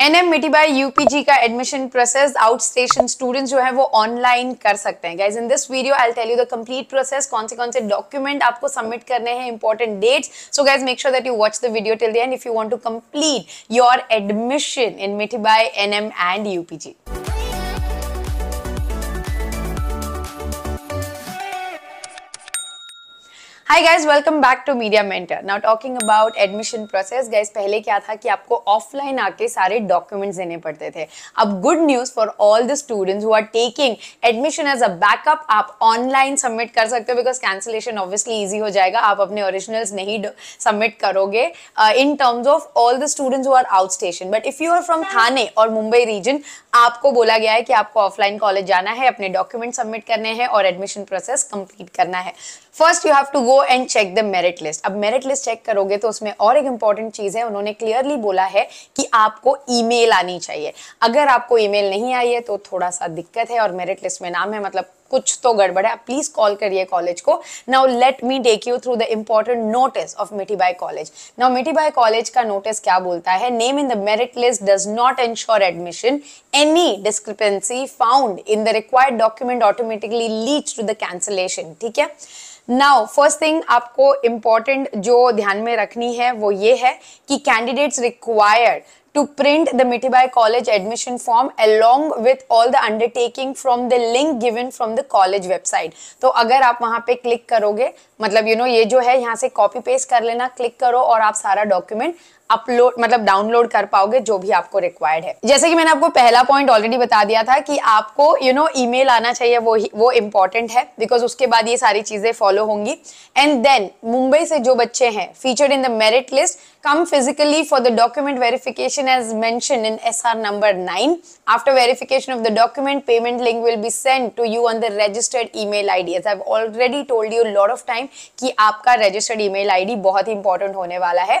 N NM Mithibai UPG का admission process out station student जो है वो ऑनलाइन कर सकते हैं guys in this video I tell you the complete process कौन से कौन से डॉक्यूमेंट आपको सबमिट करने हैं important dates so guys make sure that you watch the video till the end if you want to complete your admission in Mithibai M and UPG hi guys welcome back to Media Mentor now talking about admission process guys पहले क्या था कि आपको offline आके सारे documents देने पड़ते थे अब good news for all the students who are taking admission as a backup आप ऑनलाइन सबमिट कर सकते हो बिकॉज कैंसिलेशन ऑब्वियसली ईजी हो जाएगा आप अपने ओरिजिनल्स नहीं सबमिट करोगे in terms of all the students who are out station but if you are from Thane और मुंबई रीजन आपको बोला गया है कि आपको ऑफलाइन कॉलेज जाना है अपने डॉक्यूमेंट सबमिट करने हैं और एडमिशन प्रोसेस कंप्लीट करना है first you have to go and check the merit list अब मेरिट लिस्ट चेक करोगे तो उसमें और एक इंपॉर्टेंट चीज़ है उन्होंने क्लियरली बोला है कि आपको ईमेल आनी चाहिए अगर आपको ईमेल नहीं आई है तो थोड़ा सा दिक्कत है और मेरिट लिस्ट में नाम है मतलब कुछ तो गड़बड़ है आप प्लीज कॉल करिए कॉलेज को now let me take you through the important notice of Mithibai college now Mithibai college का नोटिस क्या बोलता है name in the merit list does not ensure admission any discrepancy found in the required document automatically lead to the cancellation ठीक है now first thing आपको important जो ध्यान में रखनी है वो ये है कि candidates required to print the Mitibai College admission form along with all the undertaking from the link given from the college website. तो अगर आप वहाँ पे क्लिक करोगे मतलब यू you नो know, ये जो है यहाँ से कॉपी पेस्ट कर लेना क्लिक करो और आप सारा डॉक्यूमेंट अपलोड मतलब डाउनलोड कर पाओगे जो भी आपको रिक्वायर्ड है जैसे कि मैंने आपको पहला पॉइंट ऑलरेडी बता दिया था कि आपको यू नो ईमेल आना चाहिए वो वो इम्पॉर्टेंट है बिकॉज उसके बाद ये सारी चीज़ें फॉलो होंगी एंड देन मुंबई से जो बच्चे हैं featured in the merit list come physically for the document verification as mentioned in SR number 9. After verification of the document, payment link will be sent to you on the registered email ID. As I've already told you a lot of time ki aapka registered email ID bahut ही important hone wala hai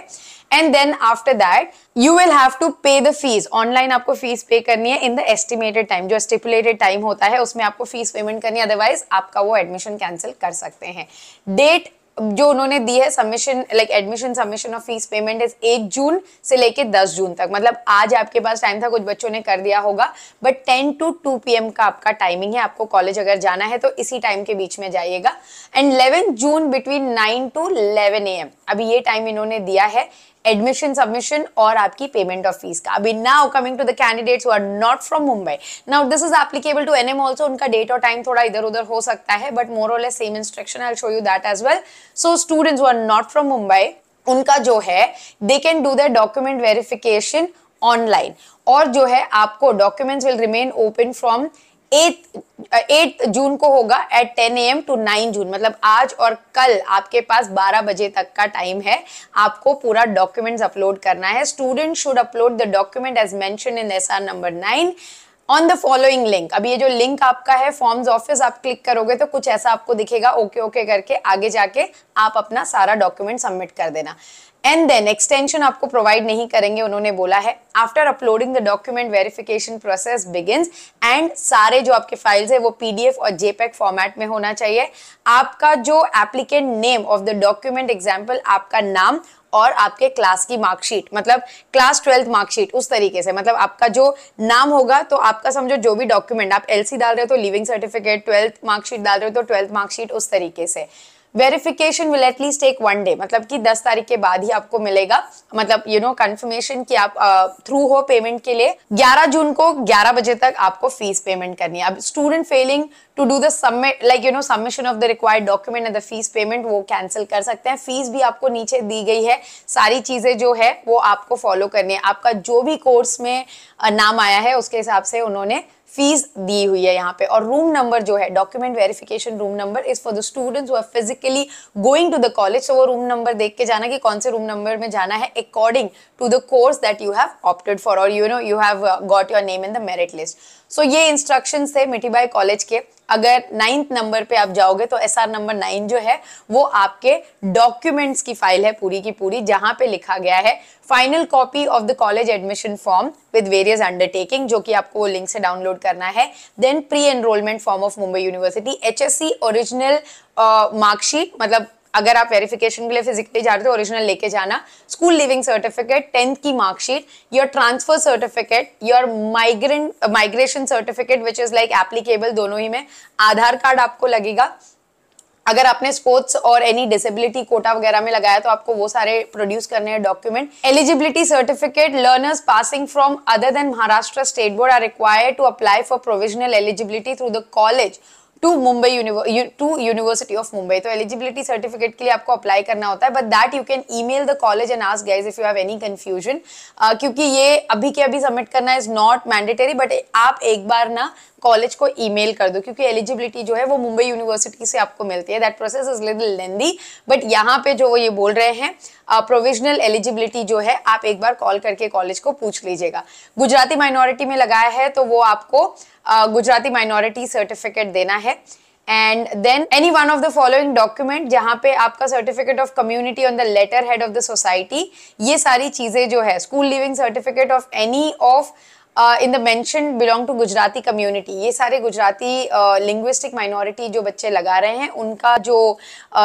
and then after that you will have to pay the fees online aapko fees pay karni hai in the estimated time jo stipulated time hota hai usme aapko fees payment karni hai otherwise aapka wo admission cancel kar sakte hain date जो उन्होंने दी है submission like admission submission of fees payment is एक जून से लेके दस जून तक मतलब आज आपके पास टाइम था कुछ बच्चों ने कर दिया होगा but ten to two P का आपका टाइमिंग है आपको कॉलेज अगर जाना है तो इसी टाइम के बीच में जाइएगा and eleven June between nine to eleven A M अभी ये टाइम इन्होंने दिया है एडमिशन सबमिशन और आपकी पेमेंट ऑफ फीस का अभी now coming to the candidates who are not from Mumbai now this is applicable to N M also उनका डेट और टाइम थोड़ा इधर उधर हो सकता है बट मोर और same instruction I show you that as well so students who are not from Mumbai उनका जो है they can do the document verification online और जो है आपको documents will remain open from eight June को होगा at ten A M to nine June मतलब आज और कल आपके पास बारह बजे तक का टाइम है आपको पूरा डॉक्यूमेंट्स अपलोड करना है student should upload the document as mention in S R number nine on the following link अब ये जो लिंक आपका है फॉर्म्स ऑफिस आप क्लिक करोगे तो कुछ ऐसा आपको दिखेगा ओके ओके करके आगे जाके आप अपना सारा डॉक्यूमेंट सबमिट कर देना एंड देन एक्सटेंशन आपको प्रोवाइड नहीं करेंगे उन्होंने बोला है after uploading the document verification process begin and सारे जो आपके फाइल्स है वो पीडीएफ और जेपैक फॉर्मेट में होना चाहिए आपका जो applicant name of the document example आपका नाम और आपके क्लास की मार्कशीट मतलब क्लास ट्वेल्थ मार्कशीट उस तरीके से मतलब आपका जो नाम होगा तो आपका समझो जो भी डॉक्यूमेंट आप एलसी डाल रहे हो तो लिविंग सर्टिफिकेट ट्वेल्थ मार्कशीट डाल रहे हो तो ट्वेल्थ मार्कशीट उस तरीके से verification will at least take one day मतलब कि 10 तारीख के बाद ही आपको मिलेगा मतलब यू नो कंफर्मेशन कि आप थ्रू uh, हो पेमेंट के लिए 11 जून को 11 बजे तक आपको फीस पेमेंट करनी है अब student failing to do the submit like you know submission of the required document and the fees payment वो कैंसिल कर सकते हैं फीस भी आपको नीचे दी गई है सारी चीजें जो है वो आपको फॉलो करनी है आपका जो भी कोर्स में uh, नाम आया है उसके हिसाब से उन्होंने फीस दी हुई है यहाँ पे और रूम नंबर जो है document verification room number is for the students who are basically going to the college so वो रूम नंबर देख के जाना कि कौन से रूम नंबर में जाना है according to the course that you have opted for और you know you have got your name in the merit list so ये इंस्ट्रक्शन थे मिठीबाई कॉलेज के अगर नाइन्थ नंबर पे आप जाओगे तो एस आर नंबर नाइन जो है वो आपके डॉक्यूमेंट्स की फाइल है पूरी की पूरी जहां पे लिखा गया है final copy of the college admission form with various undertaking जो कि आपको वो लिंक से डाउनलोड करना है then pre enrolment form of Mumbai university H S C original marksheet मतलब अगर आप वेरिफिकेशन के लिए फिजिकली जा रहे हो ओरिजिनल लेके जाना स्कूल लिविंग सर्टिफिकेट टेंथ की marksheet your transfer certificate your migrant migration certificate which is like applicable दोनों ही में आधार कार्ड आपको लगेगा अगर आपने स्पोर्ट्स और एनी डिसेबिलिटी कोटा वगैरह में लगाया तो आपको वो सारे प्रोड्यूस करने हैं document eligibility certificate learners passing from other than Maharashtra state board are required to apply for provisional eligibility through the college to Mumbai to university of Mumbai तो एलिजिबिलिटी सर्टिफिकेट के लिए आपको अप्लाई करना होता है but that you can email the college and ask guys if you have any confusion क्योंकि ये अभी के अभी सबमिट करना इज नॉट मैंडेटरी बट आप एक बार ना कॉलेज को ईमेल कर दो क्योंकि एलिजिबिलिटी जो है वो मुंबई यूनिवर्सिटी से आपको मिलती है that process is little lengthy but यहाँ पे जो वो ये बोल रहे हैं प्रोविजनल uh, एलिजिबिलिटी जो है आप एक बार कॉल करके कॉलेज को पूछ लीजिएगा गुजराती माइनॉरिटी में लगाया है तो वो आपको uh, गुजराती माइनॉरिटी सर्टिफिकेट देना है and then any one of the following document जहाँ पे आपका certificate of community on the letter head of the society ये सारी चीज़ें जो है school leaving certificate of any of in the mention belong to Gujarati community ये सारे गुजराती लिंग्विस्टिक uh, माइनॉरिटी जो बच्चे लगा रहे हैं उनका जो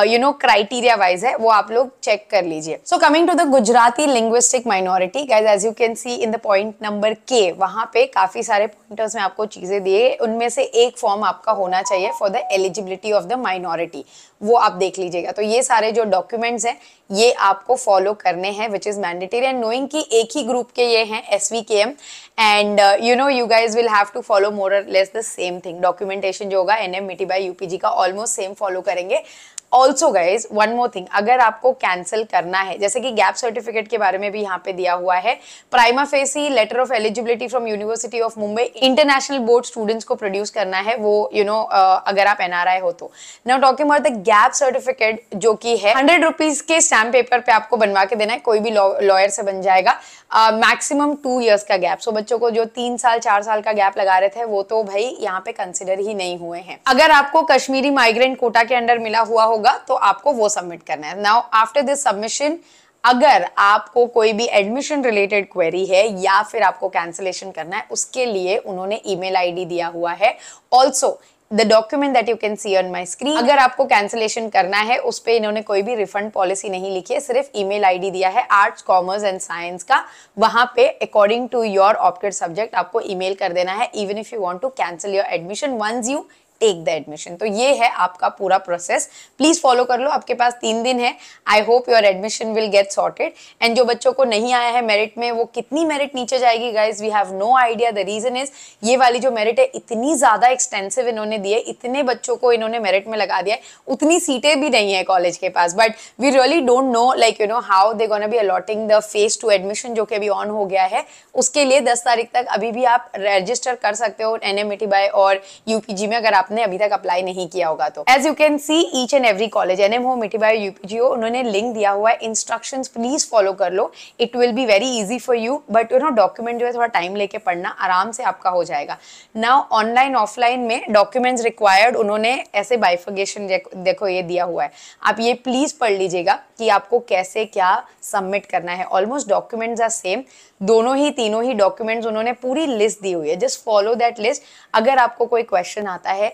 यू नो क्राइटेरिया वाइज है वो आप लोग चेक कर लीजिए so coming to the Gujarati linguistic minority guys as you can see in the point number के वहाँ पे काफ़ी सारे पॉइंटर्स में आपको चीज़ें दिए उनमें से एक फॉर्म आपका होना चाहिए for the eligibility of the minority वो आप देख लीजिएगा तो ये सारे जो डॉक्यूमेंट्स हैं ये आपको फॉलो करने हैं which is mandatory and knowing कि एक ही ग्रुप के ये हैं S V K M and and you know you guys will have to follow more less the same thing documentation जो होगा N M Mithibai UPG का ऑलमोस्ट सेम फॉलो करेंगे also guys one more thing अगर आपको cancel करना है जैसे कि गैप सर्टिफिकेट के बारे में भी यहाँ पे दिया हुआ है prima facie letter of eligibility from university of Mumbai international board students को प्रोड्यूस करना है वो you you know know, uh, अगर आप एनआरआई हो तो now talking about the gap certificate जो कि है हंड्रेड रुपीज के स्टैम्प पेपर पे आपको बनवा के देना है कोई भी लॉयर से बन जाएगा मैक्सिमम टू ईयर्स का गैप सो so, बच्चों को जो तीन साल चार साल का गैप लगा रहे थे वो तो भाई यहाँ पे कंसिडर ही नहीं हुए हैं अगर आपको कश्मीरी माइग्रेंट कोटा के अंडर मिला हुआ होगा होगा तो आपको वो सबमिट करना है नाउ आफ्टर दिस सबमिशन अगर आपको कोई भी एडमिशन रिलेटेड क्वेरी है या फिर आपको कैंसिलेशन करना है उसके लिए उन्होंने ईमेल आईडी दिया हुआ है also the document that you can see on my screen अगर आपको कैंसिलेशन करना है उस पर इन्होंने कोई भी रिफंड पॉलिसी नहीं लिखी है सिर्फ ई मेल दिया है आर्ट्स कॉमर्स एंड साइंस का वहां पे according to your opted subject आपको ई कर देना है even if you want to cancel your admission once you take the admission तो ये है आपका पूरा प्रोसेस प्लीज फॉलो कर लो आपके पास तीन दिन है I hope your admission will get sorted and जो बच्चों को नहीं आया है मेरिट में वो कितनी मेरिट नीचे जाएगी guys we have no idea the reason is ये वाली जो मेरिट है इतनी ज्यादा एक्सटेंसिव इन्होंने दी है इतने बच्चों को इन्होंने मेरिट में लगा दिया है उतनी सीटें भी नहीं है कॉलेज के पास but we really don't know like you know how they gonna be allotting the phase to admission जो कि अभी ऑन हो गया है उसके लिए दस तारीख तक अभी भी आप रजिस्टर कर सकते हो एन एम बाय और यूपीजी में अगर आपने आपने अभी तक अप्लाई नहीं किया होगा तो as you can see each and every college N M हो मिठीबाई यूपीजीओ उन्होंने लिंक दिया हुआ है इंस्ट्रक्शन प्लीज फॉलो कर लो it will be very easy for you but you know document जो है थोड़ा टाइम लेके पढ़ना आराम से आपका हो जाएगा नाउ ऑनलाइन ऑफलाइन में डॉक्यूमेंट्स रिक्वायर्ड उन्होंने ऐसे बाइफोगेशन देखो ये दिया हुआ है आप ये प्लीज पढ़ लीजिएगा कि आपको कैसे क्या सबमिट करना है ऑलमोस्ट डॉक्यूमेंट्स आर सेम दोनों ही तीनों ही डॉक्यूमेंट्स उन्होंने पूरी लिस्ट दी हुई है जस्ट फॉलो दैट लिस्ट अगर आपको कोई क्वेश्चन आता है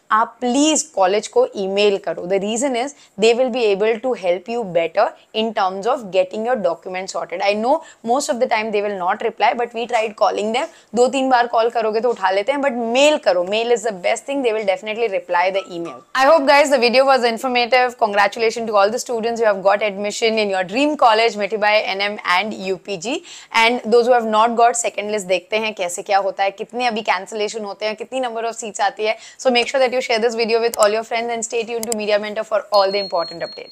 आप प्लीज़ कॉलेज को ईमेल करो the reason is they will be able to help you better in terms of getting your document sorted I know most of the time they will not reply but we tried calling them दो तीन बार call करोगे तो उठा लेते हैं but mail करो mail is the best thing they will definitely reply the email I hope guys the video was informative congratulation to all the students you have got admission in your dream college by N M and U P G and those have not got second list देखते हैं कैसे क्या होता है कितने अभी cancellation होते हैं कितनी नंबर ऑफ सीट्स आती है so make sure that you share this video with all your friends and stay tuned to Media Mentor for all the important updates.